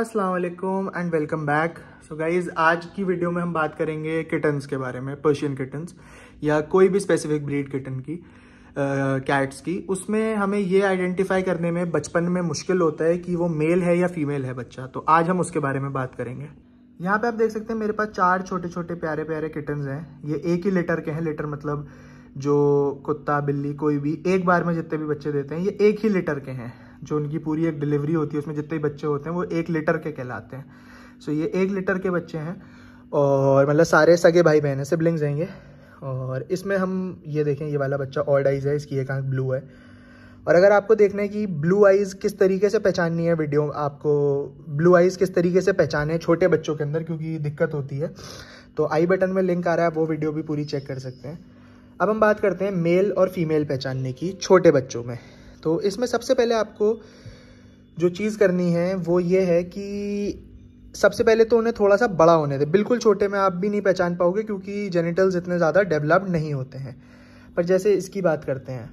Aslam and welcome back so guys आज की video में हम बात करेंगे किटन्स के बारे में पर्शियन किटन्स या कोई भी स्पेसिफिक ब्रीड किटन की कैट्स uh, की उसमें हमें ये आइडेंटिफाई करने में बचपन में मुश्किल होता है कि वो मेल है या फीमेल है बच्चा तो आज हम उसके बारे में बात करेंगे यहाँ पे आप देख सकते हैं मेरे पास चार छोटे छोटे प्यारे प्यारे किटन्स हैं ये एक ही लेटर के हैं लेटर मतलब जो कुत्ता बिल्ली कोई भी एक बार में जितने भी बच्चे देते हैं ये एक ही लेटर के हैं जो उनकी पूरी एक डिलीवरी होती है उसमें जितने बच्चे होते हैं वो एक लीटर के कहलाते हैं सो so, ये एक लीटर के बच्चे हैं और मतलब सारे सगे भाई बहन हैं सिबलिंग्स हैं ये और इसमें हम ये देखें ये वाला बच्चा ऑड आइज़ है इसकी एक आँख ब्लू है और अगर आपको देखना है कि ब्लू आइज़ किस तरीके से पहचाननी है वीडियो आपको ब्लू आइज़ किस तरीके से पहचाने छोटे बच्चों के अंदर क्योंकि दिक्कत होती है तो आई बटन में लिंक आ रहा है आप वो वीडियो भी पूरी चेक कर सकते हैं अब हम बात करते हैं मेल और फीमेल पहचानने की छोटे बच्चों में तो इसमें सबसे पहले आपको जो चीज़ करनी है वो ये है कि सबसे पहले तो उन्हें थोड़ा सा बड़ा होने दें बिल्कुल छोटे में आप भी नहीं पहचान पाओगे क्योंकि जेनिटल्स इतने ज़्यादा डेवलप्ड नहीं होते हैं पर जैसे इसकी बात करते हैं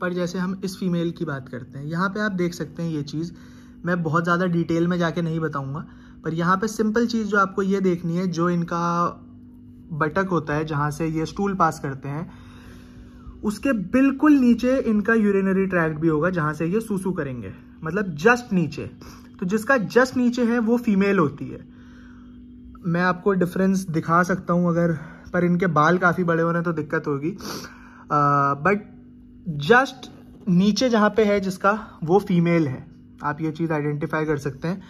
पर जैसे हम इस फीमेल की बात करते हैं यहाँ पे आप देख सकते हैं ये चीज़ मैं बहुत ज़्यादा डिटेल में जाके नहीं बताऊँगा पर यहाँ पर सिंपल चीज़ जो आपको ये देखनी है जो इनका बटक होता है जहाँ से ये स्टूल पास करते हैं उसके बिल्कुल नीचे इनका यूरिनरी ट्रैक्ट भी होगा जहां से ये सूसू करेंगे मतलब जस्ट नीचे तो जिसका जस्ट नीचे है वो फीमेल होती है मैं आपको डिफरेंस दिखा सकता हूं अगर पर इनके बाल काफ़ी बड़े हो रहे हैं तो दिक्कत होगी बट जस्ट नीचे जहां पे है जिसका वो फीमेल है आप ये चीज़ आइडेंटिफाई कर सकते हैं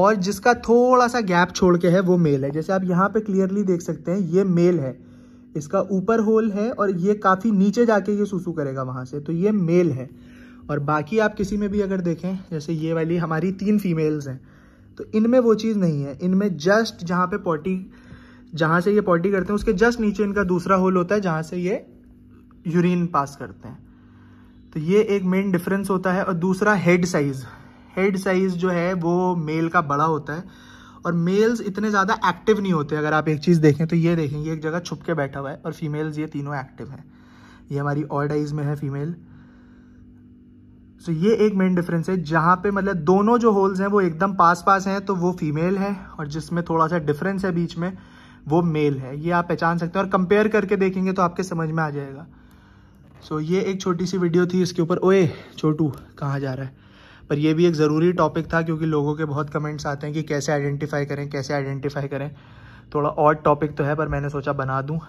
और जिसका थोड़ा सा गैप छोड़ के है वो मेल है जैसे आप यहाँ पे क्लियरली देख सकते हैं ये मेल है इसका ऊपर होल है और ये काफ़ी नीचे जाके ये सुसु करेगा वहाँ से तो ये मेल है और बाकी आप किसी में भी अगर देखें जैसे ये वाली हमारी तीन फीमेल्स हैं तो इनमें वो चीज़ नहीं है इनमें जस्ट जहाँ पे पॉटी जहाँ से ये पॉटी करते हैं उसके जस्ट नीचे इनका दूसरा होल होता है जहाँ से ये यूरिन पास करते हैं तो ये एक मेन डिफरेंस होता है और दूसरा हेड साइज़ हेड साइज़ जो है वो मेल का बड़ा होता है और मेल्स इतने ज़्यादा एक्टिव नहीं होते अगर आप एक चीज़ देखें तो ये देखें ये एक जगह छुप के बैठा हुआ है और फीमेल्स ये तीनों एक्टिव हैं ये हमारी ऑड आइज में है फीमेल सो ये एक मेन डिफरेंस है जहां पे मतलब दोनों जो होल्स हैं वो एकदम पास पास हैं तो वो फीमेल है और जिसमें थोड़ा सा डिफरेंस है बीच में वो मेल है ये आप पहचान सकते हैं और कंपेयर करके देखेंगे तो आपके समझ में आ जाएगा सो so, ये एक छोटी सी वीडियो थी इसके ऊपर ओए छोटू कहाँ जा रहा है पर यह भी एक ज़रूरी टॉपिक था क्योंकि लोगों के बहुत कमेंट्स आते हैं कि कैसे आइडेंटिफाई करें कैसे आइडेंटिफाई करें थोड़ा और टॉपिक तो है पर मैंने सोचा बना दूँ